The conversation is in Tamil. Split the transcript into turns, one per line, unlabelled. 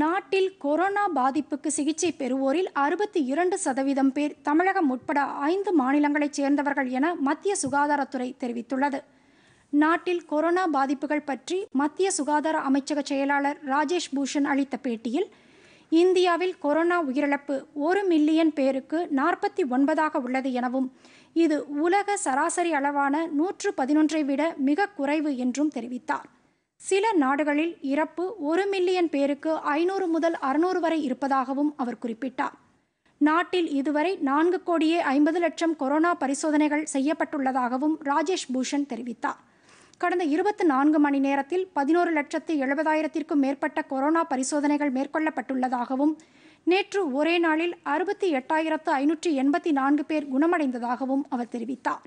நாட்டில் கொரோனா பாதிப்புக்கு சிகிச்சை பெறுவோரில் அறுபத்தி இரண்டு சதவீதம் பேர் தமிழகம் உட்பட ஐந்து மாநிலங்களைச் சேர்ந்தவர்கள் என மத்திய சுகாதாரத்துறை தெரிவித்துள்ளது நாட்டில் கொரோனா பாதிப்புகள் பற்றி மத்திய சுகாதார அமைச்சக செயலாளர் ராஜேஷ் பூஷன் அளித்த பேட்டியில் இந்தியாவில் கொரோனா உயிரிழப்பு ஒரு மில்லியன் பேருக்கு நாற்பத்தி ஒன்பதாக உள்ளது எனவும் இது உலக சராசரி அளவான நூற்று பதினொன்றை விட மிக குறைவு என்றும் தெரிவித்தார் சில நாடுகளில் இறப்பு ஒரு மில்லியன் பேருக்கு ஐநூறு முதல் அறுநூறு வரை இருப்பதாகவும் அவர் குறிப்பிட்டார் நாட்டில் இதுவரை நான்கு கோடியே ஐம்பது லட்சம் கொரோனா பரிசோதனைகள் செய்யப்பட்டுள்ளதாகவும் ராஜேஷ் பூஷன் தெரிவித்தார் கடந்த இருபத்தி நான்கு மணி நேரத்தில் பதினோரு லட்சத்து எழுபதாயிரத்திற்கும் மேற்பட்ட கொரோனா பரிசோதனைகள் மேற்கொள்ளப்பட்டுள்ளதாகவும் நேற்று ஒரே நாளில் அறுபத்தி எட்டாயிரத்து ஐநூற்றி எண்பத்தி நான்கு பேர் குணமடைந்ததாகவும் அவர் தெரிவித்தார்